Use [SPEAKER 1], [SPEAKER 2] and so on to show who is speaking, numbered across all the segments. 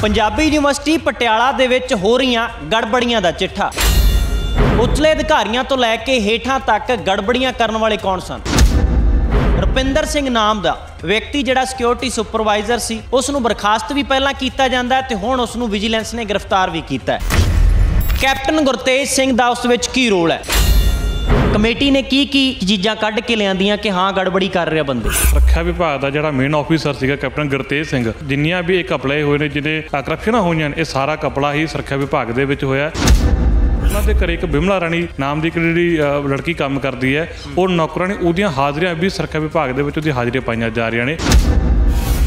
[SPEAKER 1] Punjabi university Patiala ਦੇ ਵਿੱਚ ਹੋ ਰਹੀਆਂ ਗੜਬੜੀਆਂ ਦਾ ਚਿੱਠਾ ਉੱਚਲੇ ਅਧਿਕਾਰੀਆਂ ਤੋਂ ਲੈ ਕੇ ਹੇਠਾਂ ਤੱਕ ਗੜਬੜੀਆਂ ਕਰਨ ਵਾਲੇ ਕੌਣ ਸਨ ਰੁਪਿੰਦਰ ਸਿੰਘ ਨਾਮ ਦਾ ਵਿਅਕਤੀ ਜਿਹੜਾ ਸਿਕਿਉਰਿਟੀ ਸੁਪਰਵਾਈਜ਼ਰ ਸੀ ਉਸ ਨੂੰ ਬਰਖਾਸਤ ਵੀ ਪਹਿਲਾਂ ਕੀਤਾ ਜਾਂਦਾ ਤੇ ਹੁਣ ਉਸ ਨੂੰ ਵਿਜੀਲੈਂਸ ਨੇ ਗ੍ਰਿਫਤਾਰ ਵੀ ਕੀਤਾ ਹੈ ਕੈਪਟਨ ਗੁਰਤੇਜ ਸਿੰਘ ਦਾ ਉਸ ਵਿੱਚ ਕੀ ਰੋਲ ਹੈ ਕਮੇਟੀ ਨੇ ਕੀ ਕੀ ਚੀਜ਼ਾਂ ਕੱਢ ਕੇ ਲਿਆਂਦੀਆਂ ਕਿ ਹਾਂ ਗੜਬੜੀ ਕਰ ਰਿਹਾ
[SPEAKER 2] ਬੰਦੇ ਰੱਖਿਆ ਵਿਭਾਗ ਦਾ ਜਿਹੜਾ ਮੇਨ ਆਫੀਸਰ ਸੀਗਾ ਕੈਪਟਨ ਗੁਰਤੇਜ ਸਿੰਘ ਜਿੰਨੀਆਂ ਵੀ ਇਹ ਕਪਲੇ ਹੋਏ ਨੇ ਜਿਹਦੇ ਕਰਪਸ਼ਨਾਂ ਹੋਈਆਂ ਇਹ ਸਾਰਾ ਕਪੜਾ ਹੀ ਸੁਰੱਖਿਆ ਵਿਭਾਗ ਦੇ ਵਿੱਚ ਹੋਇਆ ਉਹਨਾਂ ਦੇ ਘਰੇ ਇੱਕ ਬਿਮਲਾ ਰਾਣੀ ਨਾਮ ਦੀ ਜਿਹੜੀ ਲੜਕੀ ਕੰਮ ਕਰਦੀ ਹੈ ਉਹ ਨੌਕਰਾਂ ਨੇ ਉਹਦੀਆਂ ਹਾਜ਼ਰੀਆਂ ਵੀ ਸੁਰੱਖਿਆ ਵਿਭਾਗ ਦੇ ਵਿੱਚ ਉਹਦੀ ਹਾਜ਼ਰੀਆਂ ਪਾਈਆਂ ਜਾ ਰਹੀਆਂ ਨੇ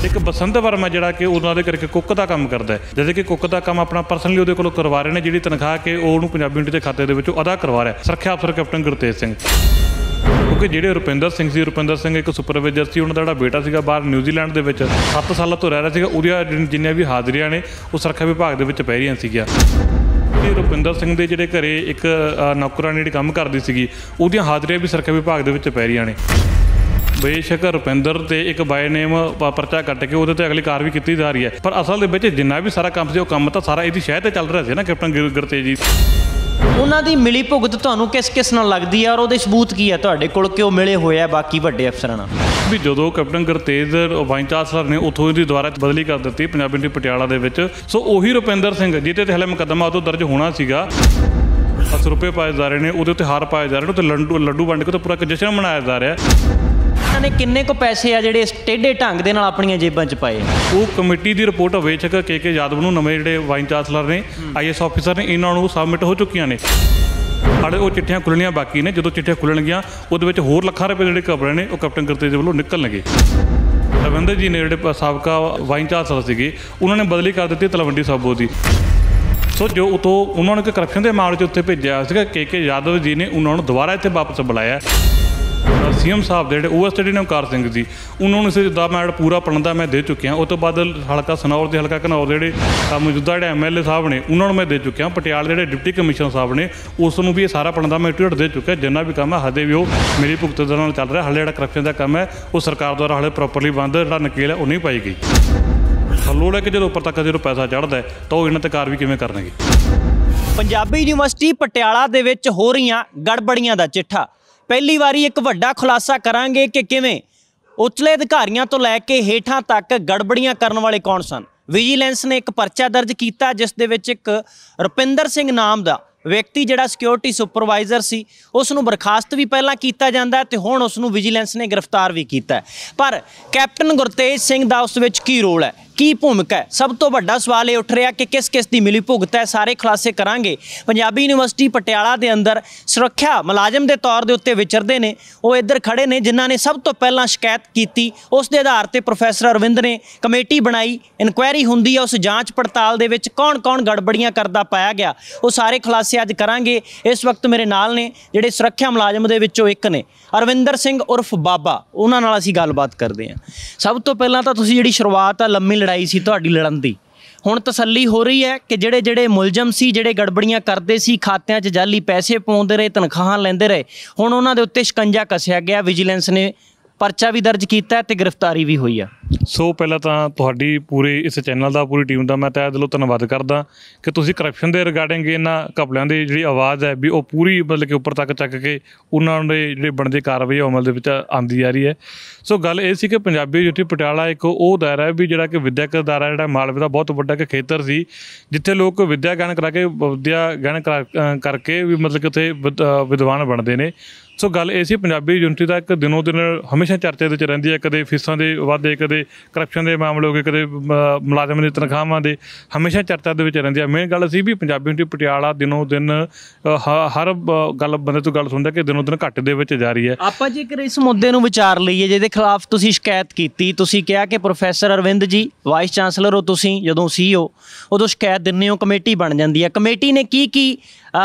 [SPEAKER 2] ਇੱਕ ਬਸੰਤ ਵਰਮਾ ਜਿਹੜਾ ਕਿ ਉਹਨਾਂ ਦੇ ਕਰਕੇ ਕੁੱਕ ਦਾ ਕੰਮ ਕਰਦਾ ਹੈ ਜਦੋਂ ਕਿ ਕੁੱਕ ਦਾ ਕੰਮ ਆਪਣਾ ਪਰਸਨਲੀ ਉਹਦੇ ਕੋਲੋਂ ਕਰਵਾ ਰਹੇ ਨੇ ਜਿਹੜੀ ਤਨਖਾਹ ਕਿ ਉਹ ਉਹਨੂੰ ਪੰਜਾਬੀ ਯੂਨੀਵਰਸਿਟੀ ਦੇ ਖਾਤੇ ਦੇ ਵਿੱਚੋਂ ਅਦਾ ਕਰਵਾ ਰਿਹਾ ਸੁਰੱਖਿਆ ਅਫਸਰ ਕੈਪਟਨ ਗੁਰਤੇਜ ਸਿੰਘ ਕਿਉਂਕਿ ਜਿਹੜੇ ਰੁਪਿੰਦਰ ਸਿੰਘ ਸੀ ਰੁਪਿੰਦਰ ਸਿੰਘ ਇੱਕ ਸੁਪਰਵਾਈਜ਼ਰ ਸੀ ਉਹਨਾਂ ਦਾ ਜਿਹੜਾ ਬੇਟਾ ਸੀਗਾ ਬਾਹਰ ਨਿਊਜ਼ੀਲੈਂਡ ਦੇ ਵਿੱਚ 7 ਸਾਲਾਂ ਤੋਂ ਰਹਿ ਰਿਹਾ ਸੀਗਾ ਉਹਦੀਆਂ ਜਿੰਨੀਆਂ ਵੀ ਹਾਜ਼ਰੀਆਂ ਨੇ ਉਹ ਸੁਰੱਖਿਆ ਵਿਭਾਗ ਦੇ ਵਿੱਚ ਪੈ ਰਹੀਆਂ ਸੀਗੀਆਂ ਤੇ ਰੁਪਿੰਦਰ ਸਿੰਘ ਦੇ ਜਿਹੜੇ ਘਰੇ ਇੱਕ ਨੌਕਰਾਨੀ ਜਿਹੜੀ ਕੰਮ ਕਰਦੀ ਸੀਗੀ ਉਹਦੀਆਂ ਹਾਜ਼ਰੀਆਂ ਵੀ ਸੁਰੱਖਿਆ ਵਿਭਾਗ ਦੇ ਵਿੱਚ ਪੈ ਰਹੀਆਂ ਨੇ ਬੇਸ਼ੱਕ ਰੁਪਿੰਦਰ ਤੇ ਇੱਕ ਬਾਈ ਨੇਮ ਪਰਚਾ ਕੱਟ ਕੇ ਉਹਦੇ ਤੇ ਅਗਲੀ ਕਾਰਵਾਈ ਕੀਤੀ ਜਾ ਰਹੀ ਹੈ ਪਰ ਅਸਲ ਦੇ ਵਿੱਚ ਜਿੰਨਾ ਵੀ ਸਾਰਾ ਕੰਮ ਸੀ ਉਹ ਕੰਮ ਤਾਂ ਸਾਰਾ ਇਹਦੀ ਸ਼ਹਿ ਤੇ ਚੱਲ ਰਿਹਾ ਸੀ ਨਾ ਕੈਪਟਨ ਜੀ
[SPEAKER 1] ਉਹਨਾਂ ਦੀ ਮਿਲੀ ਭੁਗਤ ਤੁਹਾਨੂੰ ਕਿਸ ਕਿਸ ਨਾਲ ਲੱਗਦੀ ਹੈ ਔਰ ਉਹਦੇ ਸਬੂਤ ਕੀ ਹੈ ਤੁਹਾਡੇ ਕੋਲ ਕਿ ਉਹ ਮਿਲੇ ਹੋਏ ਆ ਬਾਕੀ ਵੱਡੇ ਅਫਸਰਾਂ ਨਾਲ
[SPEAKER 2] ਵੀ ਜਦੋਂ ਕੈਪਟਨ ਗੁਰਤੇਜ ਵਾਈਸ ਚਾਂਸਲਰ ਨੇ ਉਥੋਂ ਦੀ ਦੁਆਰਾ ਬਦਲੀ ਕਰ ਦਿੱਤੀ ਪੰਜਾਬੀ ਯੂਨੀਵਰਸਿਟੀ ਪਟਿਆਲਾ ਦੇ ਵਿੱਚ ਸੋ ਉਹੀ ਰੁਪਿੰਦਰ ਸਿੰਘ ਜਿਹਦੇ ਤੇ ਹਲੇ ਮੁਕਦਮਾ ਉਦੋਂ ਦਰਜ ਹੋਣਾ ਸੀਗਾ 10 ਰੁਪਏ ਪਾਏ ਜਾ ਰਹੇ ਨੇ ਉਹਦੇ ਉੱਤੇ ਹਾਰ ਪਾਏ ਜਾ ਰਹੇ ਨੇ ਤੇ ਲੰਡੂ ਲੱਡੂ ਵੰਡ ਕੇ ਤਾਂ ਪੂਰਾ ਜਸ਼ਨ ਮਨਾਇਆ ਜਾ ਰਿਹਾ
[SPEAKER 1] ਨੇ ਕਿੰਨੇ ਕੁ ਪੈਸੇ ਆ ਜਿਹੜੇ ਸਟੇਡੇ ਢੰਗ ਦੇ ਨਾਲ ਆਪਣੀਆਂ ਜੇਬਾਂ 'ਚ ਪਾਏ
[SPEAKER 2] ਉਹ ਕਮੇਟੀ ਦੀ ਰਿਪੋਰਟ ਹੋਵੇ ਚੱਕ ਕੇ ਕੇ ਯਾਦਵ ਨੂੰ ਨਵੇਂ ਜਿਹੜੇ ਵਾਈਨ ਚਾਂਸਲਰ ਨੇ ਆਈਐਸ ਆਫੀਸਰ ਨੇ ਇਹਨਾਂ ਨੂੰ ਸਬਮਿਟ ਹੋ ਚੁੱਕੀਆਂ ਨੇ ਸਾਡੇ ਉਹ ਚਿੱਠੀਆਂ ਖੁੱਲਣੀਆਂ ਬਾਕੀ ਨੇ ਜਦੋਂ ਚਿੱਠੀਆਂ ਖੁੱਲਣਗੀਆਂ ਉਹਦੇ ਵਿੱਚ ਹੋਰ ਲੱਖਾਂ ਰੁਪਏ ਜਿਹੜੇ ਕਬਰੇ ਨੇ ਉਹ ਕੈਪਟਨ ਕਰਤੇ ਦੇ ਵੱਲੋਂ ਨਿਕਲਣਗੇ ਤਲਵੰਡੀ ਜੀ ਨੇ ਜਿਹੜੇ ਸਾਬਕਾ ਵਾਈਨ ਚਾਂਸਲਰ ਸੀਗੇ ਉਹਨਾਂ ਨੇ ਬਦਲੀ ਕਰ ਦਿੱਤੀ ਤਲਵੰਡੀ ਸਾਬੋ ਦੀ ਸੋ ਜੋ ਉਤੋਂ ਉਹਨਾਂ ਨੂੰ ਕਿ ਕਰਪਸ਼ਨ ਦੇ ਮਾਮਲੇ 'ਚ ਉੱਥੇ ਭੇਜਿਆ ਸੀਗਾ ਕੇ ਕੇ ਯਾਦਵ ਜੀ ਨੇ ਉਹਨਾਂ ਨੂੰ ਦੁਬਾਰਾ ਇੱਥੇ ਵਾਪਸ ਬੁਲਾਇਆ ਸੀਐਮ ਸਾਹਿਬ ਦੇ ਜਿਹੜੇ ਨੇ ਨਮਕਾਰ ਸਿੰਘ ਜੀ ਉਹਨਾਂ ਨੂੰ ਸਿਰ ਦਾ ਮੈਂ ਪੂਰਾ ਪੜਨਦਾ ਮੈਂ ਦੇ ਚੁੱਕਿਆ ਉਹ ਤੋਂ ਬਾਅਦ ਹਲਕਾ ਸਨੌਰ ਦੇ ਹਲਕਾ ਘਨੌਰ ਦੇ ਜਿਹੜੇ ਮੌਜੂਦਾ ਜਿਹੜੇ ਐਮਐਲਏ ਸਾਹਿਬ ਨੇ ਉਹਨਾਂ ਨੂੰ ਮੈਂ ਦੇ ਚੁੱਕਿਆ ਪਟਿਆਲੇ ਜਿਹੜੇ ਡਿਪਟੀ ਕਮਿਸ਼ਨਰ ਸਾਹਿਬ ਨੇ ਉਸ ਨੂੰ ਵੀ ਇਹ ਸਾਰਾ ਪੜਨਦਾ ਮੈਂ ਟਿਕਟ ਦੇ ਚੁੱਕਿਆ ਜਿੰਨਾ ਵੀ ਕੰਮ ਹੈ ਹਦੇ ਵੀ ਉਹ ਮੇਰੀ ਭੁਗਤ ਦੇ ਨਾਲ ਚੱਲ ਰਿਹਾ ਹਲੇ ਜਿਹੜਾ ਕਰਪਸ਼ਨ ਦਾ ਕੰਮ ਹੈ ਉਹ ਸਰਕਾਰ ਦੁਆਰਾ ਹਲੇ ਪ੍ਰੋਪਰਲੀ ਬੰਦ ਜਿਹੜਾ ਨਕੇਲ ਹੈ ਉਹ ਨਹੀਂ ਪਾਈ ਗਈ ਥੱਲੋਂ ਲੈ ਕੇ ਜਦੋਂ ਉੱਪਰ ਤੱਕ ਜਦੋਂ ਪੈਸਾ ਚੜਦਾ ਤਾਂ ਉਹ ਇਹਨਾਂ ਤੇ ਕਾਰਵਾਈ ਕਿਵੇਂ ਕਰਨਗੇ
[SPEAKER 1] ਪੰਜਾਬੀ ਯੂਨੀਵਰਸਿਟੀ ਪਟਿਆਲਾ ਦੇ ਵਿੱਚ ਹੋ ਰਹੀਆਂ ਗੜਬੜੀਆਂ ਦਾ ਚਿੱਠਾ ਪਹਿਲੀ ਵਾਰੀ ਇੱਕ ਵੱਡਾ ਖੁਲਾਸਾ ਕਰਾਂਗੇ ਕਿ ਕਿਵੇਂ ਉੱਚਲੇ ਅਧਿਕਾਰੀਆਂ ਤੋਂ ਲੈ ਕੇ ਹੇਠਾਂ ਤੱਕ ਗੜਬੜੀਆਂ ਕਰਨ ਵਾਲੇ ਕੌਣ ਸਨ ਵਿਜੀਲੈਂਸ ਨੇ ਇੱਕ ਪਰਚਾ ਦਰਜ ਕੀਤਾ ਜਿਸ ਦੇ ਵਿੱਚ ਇੱਕ ਰੁਪਿੰਦਰ ਸਿੰਘ ਨਾਮ ਦਾ ਵਿਅਕਤੀ ਜਿਹੜਾ ਸਿਕਿਉਰਿਟੀ ਸੁਪਰਵਾਈਜ਼ਰ ਸੀ ਉਸ ਨੂੰ ਬਰਖਾਸਤ ਵੀ ਪਹਿਲਾਂ ਕੀਤਾ ਜਾਂਦਾ ਤੇ ਹੁਣ ਉਸ ਨੂੰ ਵਿਜੀਲੈਂਸ ਨੇ ਗ੍ਰਿਫਤਾਰ ਵੀ ਕੀਤਾ ਪਰ ਕੈਪਟਨ ਗੁਰਤੇਜ ਸਿੰਘ ਦਾ ਉਸ ਵਿੱਚ ਕੀ ਰੋਲ ਹੈ ਕੀ ਭੂਮਿਕਾ ਹੈ ਸਭ ਤੋਂ ਵੱਡਾ ਸਵਾਲ ਇਹ ਉੱਠ ਰਿਹਾ ਕਿ ਕਿਸ ਕਿਸ ਦੀ ਮਿਲੀ ਭੁਗਤ ਹੈ ਸਾਰੇ ਖੁਲਾਸੇ ਕਰਾਂਗੇ ਪੰਜਾਬੀ ਯੂਨੀਵਰਸਿਟੀ ਪਟਿਆਲਾ ਦੇ ਅੰਦਰ ਸੁਰੱਖਿਆ ਮੁਲਾਜ਼ਮ ਦੇ ਤੌਰ ਦੇ ਉੱਤੇ ਵਿਚਰਦੇ ਨੇ ਉਹ ਇੱਧਰ ਖੜੇ ਨੇ ਜਿਨ੍ਹਾਂ ਨੇ ਸਭ ਤੋਂ ਪਹਿਲਾਂ ਸ਼ਿਕਾਇਤ ਕੀਤੀ ਉਸ ਦੇ ਆਧਾਰ ਤੇ ਪ੍ਰੋਫੈਸਰ ਅਰਵਿੰਦ ਨੇ ਕਮੇਟੀ ਬਣਾਈ ਇਨਕੁਆਇਰੀ ਹੁੰਦੀ ਹੈ ਉਸ ਜਾਂਚ ਪੜਤਾਲ ਦੇ ਵਿੱਚ ਕੌਣ-ਕੌਣ ਗੜਬੜੀਆਂ ਕਰਦਾ ਪਾਇਆ ਗਿਆ ਉਹ ਸਾਰੇ ਖੁਲਾਸੇ ਅੱਜ ਕਰਾਂਗੇ ਇਸ ਵਕਤ ਮੇਰੇ ਨਾਲ ਨੇ ਜਿਹੜੇ ਸੁਰੱਖਿਆ ਮੁਲਾਜ਼ਮ ਦੇ ਵਿੱਚੋਂ ਇੱਕ ਨੇ ਅਰਵਿੰਦਰ ਸਿੰਘ ਉਰਫ ਬਾਬਾ ਉਹਨਾਂ ਨਾਲ ਅਸੀਂ ਗੱਲਬਾਤ ਕਰਦੇ ਹਾਂ ਸਭ ਤੋਂ ਪਹਿਲਾਂ ਤਾਂ ਤੁਸੀਂ ਜਿਹੜੀ ਸ਼ੁਰੂਆਤ ਆ ਲੰਮੀ ਲੜਾਈ ਸੀ ਤੁਹਾਡੀ ਲੜਨ ਦੀ ਹੁਣ ਤਸੱਲੀ ਹੋ ਰਹੀ ਹੈ ਕਿ ਜਿਹੜੇ ਜਿਹੜੇ ਮੁਲਜ਼ਮ ਸੀ ਜਿਹੜੇ ਗੜਬੜੀਆਂ ਕਰਦੇ ਸੀ ਖਾਤਿਆਂ 'ਚ ਜਾਲੀ ਪੈਸੇ ਪਾਉਂਦੇ ਰਹੇ ਤਨਖਾਹਾਂ ਲੈਂਦੇ ਰਹੇ ਹੁਣ ਉਹਨਾਂ ਦੇ ਉੱਤੇ ਸ਼ਿਕੰਜਾ ਕੱਸਿਆ ਗਿਆ ਵਿਜੀਲੈਂਸ ਨੇ ਪਰਚਾ ਵੀ ਦਰਜ
[SPEAKER 2] ਕੀਤਾ ਤੇ ਗ੍ਰਿਫਤਾਰੀ ਵੀ ਹੋਈ ਆ ਸੋ ਪਹਿਲਾਂ ਤਾਂ ਤੁਹਾਡੀ ਪੂਰੇ ਇਸ ਚੈਨਲ ਦਾ ਪੂਰੀ ਟੀਮ ਦਾ ਮੈਂ ਤਹਿ ਦਿਲੋਂ ਧੰਨਵਾਦ ਕਰਦਾ ਕਿ ਤੁਸੀਂ ਕਰਪਸ਼ਨ ਦੇ ਰਿਗਾਰਡਿੰਗ ਇਹਨਾਂ ਕਪਲਿਆਂ ਦੀ ਜਿਹੜੀ ਆਵਾਜ਼ ਹੈ ਵੀ ਉਹ ਪੂਰੀ ਮਤਲਬ ਕਿ ਉੱਪਰ ਤੱਕ ਚੱਕ ਕੇ ਉਹਨਾਂ ਦੇ ਜਿਹੜੇ ਬਣਦੇ ਕਾਰਵਾਈ ਅਮਲ ਦੇ ਵਿੱਚ ਆਂਦੀ ਜਾ ਰਹੀ ਹੈ ਸੋ ਗੱਲ ਇਹ ਸੀ ਕਿ ਪੰਜਾਬੀ ਯੂਨੀਵਰਸਿਟੀ ਪਟਿਆਲਾ ਇੱਕ ਉਹ ਦਾਇਰਾ ਹੈ ਵੀ ਜਿਹੜਾ ਕਿ ਵਿਦਿਅਕ ਦਾਇਰਾ ਜਿਹੜਾ ਮਾਲਵੇ ਦਾ ਬਹੁਤ ਵੱਡਾ ਇੱਕ ਖੇਤਰ ਸੀ ਜਿੱਥੇ ਲੋਕ ਵਿਦਿਆ ਗਾਣ ਕਰਾ ਕੇ ਵਿਦਿਆ ਗਾਣ ਕਰਕੇ ਵੀ ਮਤਲਬ ਕਿ ਉੱਥੇ ਵਿਦਵਾਨ ਬਣਦੇ ਨੇ ਸੋ ਗੱਲ ਇਹ ਸੀ ਪੰਜਾਬੀ ਯੂਨੀਵਰਸਿਟੀ ਦਾ ਇੱਕ ਦਿਨੋ ਦਿਨ ਹਮੇਸ਼ਾ ਚਰਚੇ ਦੇ ਵਿੱਚ ਰਹਿੰਦੀ ਹੈ ਕਦੇ ਫੀਸਾਂ ਦੇ ਵਾਧੇ ਕਦੇ ਦੇ ਕਰਪਸ਼ਨ ਦੇ ਮਾਮਲੇ ਗਏ ਕਦੇ ਮੁਲਾਜ਼ਮ ਦੀ ਤਨਖਾਹਾਂ ਦੇ ਹਮੇਸ਼ਾ ਚਰਚਾ ਦੇ ਵਿੱਚ ਰਹਿੰਦੀ ਆ ਮੇਨ ਗੱਲ ਸੀ ਵੀ ਪੰਜਾਬੀ ਯੂਨੀਵਰਸਿਟੀ ਪਟਿਆਲਾ ਦਿਨੋਂ ਦਿਨ ਹਰ ਗੱਲ ਬੰਦੇ ਤੋਂ ਗੱਲ ਸੁਣਦਾ ਕਿ ਦਿਨੋਂ ਦਿਨ ਘਟ ਦੇ ਵਿੱਚ ਜਾ ਰਹੀ ਹੈ
[SPEAKER 1] ਆਪਾਂ ਜੇਕਰ ਇਸ ਮੁੱਦੇ ਨੂੰ ਵਿਚਾਰ ਲਈਏ ਜਿਹਦੇ ਖਿਲਾਫ ਤੁਸੀਂ ਸ਼ਿਕਾਇਤ ਕੀਤੀ ਤੁਸੀਂ ਕਿਹਾ ਕਿ ਪ੍ਰੋਫੈਸਰ ਅਰਵਿੰਦ ਜੀ ਵਾਈਸ ਚਾਂਸਲਰ ਹੋ ਤੁਸੀਂ ਜਦੋਂ ਸੀਓ e ਉਦੋਂ ਸ਼ਿਕਾਇਤ ਦਿੰਨੇ ਹੋ ਕਮੇਟੀ ਬਣ ਜਾਂਦੀ ਹੈ ਕਮੇਟੀ ਨੇ ਕੀ ਕੀ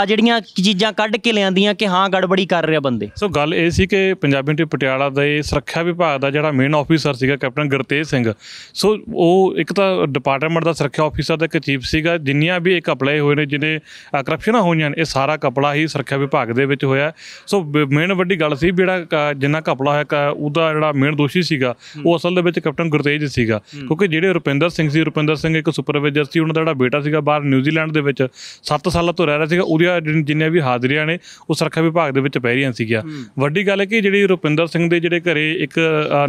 [SPEAKER 1] ਜਿਹੜੀਆਂ ਚੀਜ਼ਾਂ ਕੱਢ ਕੇ ਲਿਆਂਦੀਆਂ ਕਿ
[SPEAKER 2] ਹਾਂ ਗੜਬੜੀ ਕਰ ਰਿਹਾ ਬੰਦੇ ਸੋ ਗੱਲ ਇਹ ਸੀ ਕਿ ਪੰਜਾਬੀ ਯੂਨੀਵਰਸਿਟੀ ਪਟਿਆਲਾ ਦੇ ਸੁਰੱਖਿਆ ਵਿਭਾਗ ਦਾ ਜਿਹੜਾ ਮੇਨ ਆਫੀਸਰ ਸੀਗਾ ਕੈਪਟਨ ਗੁਰਤੇਜ ਸਿੰਘ ਸੋ ਉਹ ਇੱਕ ਤਾਂ ਡਿਪਾਰਟਮੈਂਟ ਦਾ ਸੁਰੱਖਿਆ ਅਫੀਸਰ ਦਾ ਇੱਕ ਚੀਫ ਸੀਗਾ ਜਿੰਨੀਆਂ ਵੀ ਇਹ ਕਪੜੇ ਹੋਏ ਨੇ ਜਿਹਨੇ ਕਰਪਸ਼ਨਾਂ ਹੋਈਆਂ ਨੇ ਇਹ ਸਾਰਾ ਕਪੜਾ ਹੀ ਸੁਰੱਖਿਆ ਵਿਭਾਗ ਦੇ ਵਿੱਚ ਹੋਇਆ ਸੋ ਮੇਨ ਵੱਡੀ ਗੱਲ ਸੀ ਜਿਹੜਾ ਜਿੰਨਾ ਕਪੜਾ ਹੋਇਆ ਉਹਦਾ ਜਿਹੜਾ ਮੇਨ ਦੋਸ਼ੀ ਸੀਗਾ ਉਹ ਅਸਲ ਦੇ ਵਿੱਚ ਕੈਪਟਨ ਗੁਰਤੇਜ ਸੀਗਾ ਕਿਉਂਕਿ ਜਿਹੜੇ ਰੁਪਿੰਦਰ ਸਿੰਘ ਸੀ ਰੁਪਿੰਦਰ ਸਿੰਘ ਇੱਕ ਸੁਪਰਵਾਈਜ਼ਰ ਸੀ ਉਹਨਾਂ ਦਾ ਜਿਹੜਾ ਬੇਟਾ ਸੀਗਾ ਬਾਹਰ ਨਿਊਜ਼ੀਲੈਂਡ ਦੇ ਵਿੱਚ 7 ਸਾਲਾਂ ਤੋਂ ਰਹਿ ਰਿਹਾ ਸੀਗਾ ਉਹਦੀਆਂ ਜਿੰਨੀਆਂ ਵੀ ਹਾਜ਼ਰੀਆਂ ਨੇ ਉਹ ਸੁਰੱਖਿਆ ਵਿਭਾਗ ਦੇ ਵਿੱਚ ਪੈ ਰਹੀਆਂ ਸੀਗੀਆਂ ਵੱਡੀ ਗੱਲ ਹੈ ਕਿ ਜਿਹੜੀ ਰੁਪਿੰਦਰ ਸਿੰਘ ਦੇ ਜਿਹੜੇ ਘਰੇ ਇੱਕ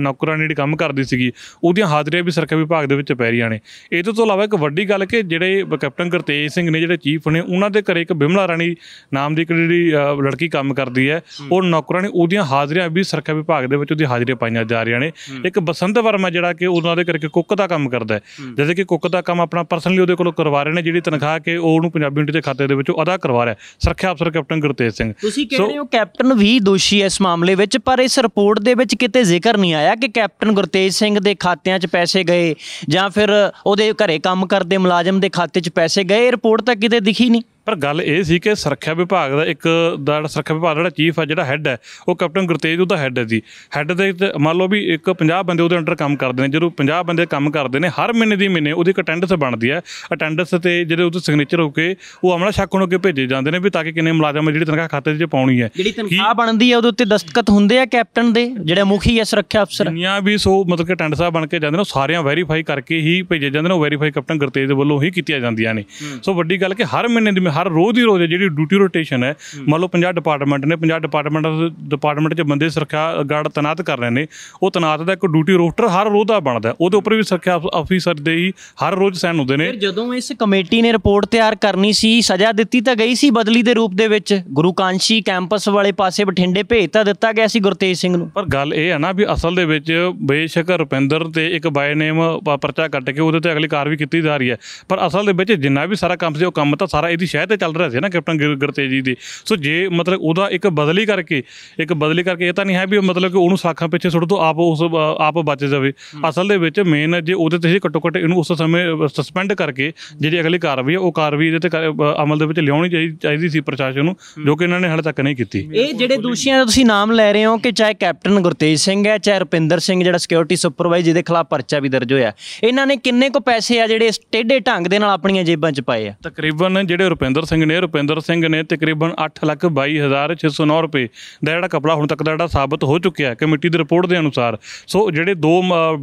[SPEAKER 2] ਨੌਕਰਾਨੀ ਜਿਹੜੀ ਕੰਮ ਕਰਦੀ ਸੀਗੀ ਉਹਦੀਆਂ ਹਾਜ਼ਰੀਆਂ ਵੀ ਸਰਕਾਰੀ ਵਿਭਾਗ ਦੇ ਵਿੱਚ ਪੈ ਰਹੀਆਂ ਨੇ ਇਹ ਤੋਂ ਇਲਾਵਾ ਇੱਕ ਵੱਡੀ ਗੱਲ ਕਿ ਜਿਹੜੇ ਕੈਪਟਨ ਗੁਰਤੇਜ ਸਿੰਘ ਨੇ ਜਿਹੜੇ ਚੀਫ ਨੇ ਉਹਨਾਂ ਦੇ ਘਰੇ ਇੱਕ ਬਿਮਲਾ ਰਾਣੀ ਨਾਮ ਦੀ ਇੱਕ ਜਿਹੜੀ ਲੜਕੀ ਕੰਮ ਕਰਦੀ ਹੈ ਉਹ ਨੌਕਰਾਂ ਨੇ ਉਹਦੀਆਂ ਹਾਜ਼ਰੀਆਂ ਵੀ ਸਰਕਾਰੀ ਵਿਭਾਗ ਦੇ ਵਿੱਚ ਉਹਦੀ ਹਾਜ਼ਰੀਆਂ ਪਾਈਆਂ ਜਾ ਰਹੀਆਂ ਨੇ ਇੱਕ ਬਸੰਤ ਵਰਮਾ ਜਿਹੜਾ ਕਿ ਉਹਨਾਂ ਦੇ ਕਰਕੇ ਕੁੱਕ ਦਾ ਕੰਮ ਕਰਦਾ ਹੈ ਜਿਵੇਂ ਕਿ ਕੁੱਕ ਦਾ ਕੰਮ ਆਪਣਾ ਪਰਸਨਲੀ ਉਹਦੇ ਕੋਲੋਂ ਕਰਵਾ ਰਹੇ ਨੇ ਜਿਹੜੀ ਤਨਖਾਹ ਕਿ ਉਹ ਉਹਨੂੰ ਪੰਜਾਬੀ ਯੂਨਿਟ ਦੇ ਖਾਤੇ ਦੇ ਵਿੱਚੋਂ ਅਦਾ ਕਰਵਾ ਰਿਹਾ ਸੁਰੱਖਿਆ ਅਫਸਰ ਕੈਪਟਨ ਗੁਰਤੇਜ ਸਿੰਘ
[SPEAKER 1] ਤੁਸੀਂ ਕਹਿ ਰਹੇ ਹੋ ਕੈਪਟਨ ਵੀ ਦੋਸ਼ੀ ਇਸ ਮਾਮਲੇ ਵਿੱਚ ਪਰ ਇਸ ਰਿਪੋਰਟ ਦੇ ਵਿੱਚ ਕਿਤੇ ਜ਼ਿਕਰ ਨਹੀਂ ਆਇਆ ਕਿ ਕੈਪਟਨ ਗੁਰਤੇਜ ਸਿੰਘ ਦੇ ਖਾਤਿਆਂ 'ਚ ਪੈਸੇ ਗਏ ਜਾਂ ਫਿਰ ਉਹਦੇ ਘਰੇ ਕੰਮ ਕਰਦੇ ਮੁਲਾਜ਼ਮ ਦੇ ਖਾਤੇ 'ਚ ਪੈਸੇ ਗਏ ਰਿਪੋਰਟ ਤਾਂ ਕਿਤੇ ਦਿਖੀ ਨਹੀਂ
[SPEAKER 2] ਪਰ ਗੱਲ ਇਹ ਸੀ ਕਿ ਸੁਰੱਖਿਆ ਵਿਭਾਗ ਦਾ ਇੱਕ ਦਾ ਜਿਹੜਾ ਸੁਰੱਖਿਆ ਵਿਭਾਗ ਦਾ ਚੀਫ ਆ ਜਿਹੜਾ ਹੈੱਡ ਹੈ ਉਹ ਕੈਪਟਨ ਗੁਰਤੇਜ ਉਹਦਾ ਹੈੱਡ ਹੈ ਜੀ ਹੈੱਡ ਦੇ ਮੰਨ ਲਓ ਵੀ ਇੱਕ 50 ਬੰਦੇ ਉਹਦੇ ਅੰਡਰ ਕੰਮ ਕਰਦੇ ਨੇ ਜਦੋਂ 50 ਬੰਦੇ ਕੰਮ ਕਰਦੇ ਨੇ ਹਰ ਮਹੀਨੇ ਦੀ ਮਹੀਨੇ ਉਹਦੀ ਇੱਕ ਅਟੈਂਡੈਂਸ ਬਣਦੀ ਹੈ ਅਟੈਂਡੈਂਸ ਤੇ ਜਿਹੜੇ ਉਹਦੇ ਸਿਗਨੇਚਰ ਹੋ ਕੇ ਉਹ ਅਮਲਾ ਸ਼ੱਕ ਨੂੰ ਅੱਗੇ ਭੇਜੇ ਜਾਂਦੇ ਨੇ ਵੀ ਤਾਂ ਕਿ ਕਿੰਨੇ ਮੁਲਾਜ਼ਮ ਜਿਹੜੀ ਤਨਖਾਹ ਖਾਤੇ 'ਚ ਪਾਉਣੀ ਹੈ ਜਿਹੜੀ ਤਨਖਾਹ ਬਣਦੀ ਹੈ ਉਹਦੇ ਉੱਤੇ ਦਸਤਖਤ ਹੁੰਦੇ ਆ ਕੈਪਟਨ ਦੇ ਜਿਹੜਾ ਮੁਖੀ ਹੈ ਸੁਰੱਖਿਆ ਅਫਸਰ ਜਿੰਨੀਆਂ ਵੀ ਸੋ ਮਤਲਬ ਕਿ ਟੈਂਡ ਸਾਹਿਬ ਬਣ ਕੇ ਜਾਂਦੇ ਨੇ ਉਹ ਸਾਰਿਆਂ ਵੈਰੀਫਾਈ ਕਰਕੇ ਹੀ ਭੇਜੇ ਜਾਂਦੇ ਨੇ ਉਹ ਵੈਰੀਫਾਈ ਕੈਪਟਨ ਗੁਰਤੇਜ ਵੱਲੋਂ ਹੀ ਕੀਤੀਆਂ ਜਾਂਦੀਆਂ ਨੇ ਸੋ ਵੱਡੀ ਗੱਲ ਕਿ ਹਰ ਮਹੀਨੇ ਦੀ ਹਰ ਰੋਜ਼ ਹੀ ਰੋਜ਼ ਜਿਹੜੀ ਡਿਊਟੀ ਰੋਟੇਸ਼ਨ ਹੈ ਮੰਨ ਲਓ 50 ਡਿਪਾਰਟਮੈਂਟ ਨੇ 50 ਡਿਪਾਰਟਮੈਂਟ ਡਿਪਾਰਟਮੈਂਟ 'ਚ ਬੰਦੇ ਸੁਰੱਖਿਆ ਗਾਰਡ ਤਨਾਤ ਕਰ ਰਹੇ ਨੇ ਉਹ ਤਨਾਤ ਦਾ ਇੱਕ ਡਿਊਟੀ ਰੋਸਟਰ ਹਰ ਰੋਜ਼ ਦਾ ਬਣਦਾ ਉਹਦੇ ਉੱਪਰ ਵੀ ਸੁਰੱਖਿਆ ਅਫੀਸਰ ਦੇ ਹੀ ਹਰ ਰੋਜ਼ ਸੈਨ ਹੁੰਦੇ ਨੇ ਫਿਰ ਜਦੋਂ ਇਸ
[SPEAKER 1] ਕਮੇਟੀ ਨੇ ਰਿਪੋਰਟ ਤਿਆਰ ਕਰਨੀ ਸੀ ਸਜ਼ਾ ਦਿੱਤੀ ਤਾਂ ਗਈ ਸੀ ਬਦਲੀ ਦੇ ਰੂਪ ਦੇ ਵਿੱਚ ਗੁਰੂ ਕਾਂਸ਼ੀ ਕੈਂਪਸ ਵਾਲੇ ਪਾਸੇ ਬਠਿੰਡੇ ਭੇਜਤਾ ਦਿੱਤਾ ਗਿਆ ਸੀ ਗੁਰਤੇਜ ਸਿੰਘ ਨੂੰ
[SPEAKER 2] ਪਰ ਗੱਲ ਇਹ ਹੈ ਨਾ ਵੀ ਅਸਲ ਦੇ ਵਿੱਚ ਬੇਸ਼ੱਕ ਰੁਪਿੰਦਰ ਤੇ ਇੱਕ ਬਾਏ ਨੇਮ ਪਰਚਾ ਕੱਟ ਕੇ ਉਹਦੇ ਤੇ ਅਗਲੀ ਕਾਰਵਾਈ ਕੀਤੀ ਜਾ ਰਹੀ ਹੈ ਪਰ ਅਸਲ ਦੇ ਵਿੱਚ ਜਿੰਨਾ ਵੀ ਸਾਰਾ ਕੰਮ ਸੀ ਉਹ ਕੰਮ ਤਾਂ ਸਾਰਾ ਇਹਦੀ ਸ਼ਹਿਰ ਤੇ ਚੱਲ ਰਿਹਾ ਸੀ ਨਾ ਕੈਪਟਨ ਗੁਰਤੇਜ ਜੀ ਦੀ ਸੋ ਜੇ ਮਤਲਬ ਉਹਦਾ ਇੱਕ ਬਦਲੀ ਕਰਕੇ ਇੱਕ ਬਦਲੀ ਕਰਕੇ ਇਹ ਤਾਂ ਨਹੀਂ ਹੈ ਵੀ ਮਤਲਬ ਕਿ ਉਹਨੂੰ ਸਾਖਾਂ ਪਿੱਛੇ ਛੁੱਟ ਦੋ ਆਪ ਉਸ ਆਪ ਬਚ ਜਾਵੇ ਅਸਲ ਦੇ ਵਿੱਚ ਮੇਨ ਜੇ ਉਹਦੇ ਤੇ ਘੱਟੋ ਘੱਟ ਇਹਨੂੰ ਉਸ ਸਮੇਂ ਸਸਪੈਂਡ ਕਰਕੇ ਜਿਹੜੀ ਅਗਲੀ ਕਾਰਵਾਈ ਹੈ ਉਹ ਕਾਰਵਾਈ ਇਹਦੇ ਤੇ ਅਮਲ ਦੇ ਵਿੱਚ ਲਿਆਉਣੀ ਚਾਹੀਦੀ ਸੀ ਪ੍ਰਸ਼ਾਸਨ ਨੂੰ ਜੋ ਕਿ ਇਹਨਾਂ ਨੇ ਹਾਲੇ ਤੱਕ ਨਹੀਂ ਕੀਤੀ
[SPEAKER 1] ਇਹ ਜਿਹੜੇ ਦੋਸ਼ੀਆਂ ਦਾ ਤੁਸੀਂ ਨਾਮ ਲੈ ਰਹੇ ਹੋ ਕਿ ਚਾਹੇ ਕੈਪਟਨ ਗੁਰਤੇਜ ਸਿੰਘ ਹੈ ਚਾਹੇ ਰੁਪਿੰਦਰ ਸਿੰਘ ਜਿਹੜਾ ਸਿਕਿਉਰਿਟੀ ਸੁਪਰਵਾਈਜ਼ ਜਿਹਦੇ ਖਿਲਾਫ ਪਰਚਾ ਵੀ ਦਰਜ ਹੋਇਆ ਇਹਨਾਂ ਨੇ ਕਿੰਨੇ ਕੋ ਪੈਸੇ ਆ ਜਿਹੜੇ ਸਟੇਡੇ ਢੰਗ ਦੇ ਨਾਲ ਆਪਣੀਆਂ ਜੇਬਾਂ 'ਚ ਪਾਏ ਆ
[SPEAKER 2] ਤਕਰੀਬਨ ਜਿਹੜੇ ਭੁਪਿੰਦਰ ਸਿੰਘ ਨੇ ਰੁਪਿੰਦਰ ਸਿੰਘ ਨੇ ਤਕਰੀਬਨ 8,22,609 ਰੁਪਏ ਦਾ ਜਿਹੜਾ ਕਪੜਾ ਹੁਣ ਤੱਕ ਦਾ ਜਿਹੜਾ ਸਾਬਤ ਹੋ ਚੁੱਕਿਆ ਹੈ ਕਮੇਟੀ ਦੀ ਰਿਪੋਰਟ ਦੇ ਅਨੁਸਾਰ ਸੋ ਜਿਹੜੇ ਦੋ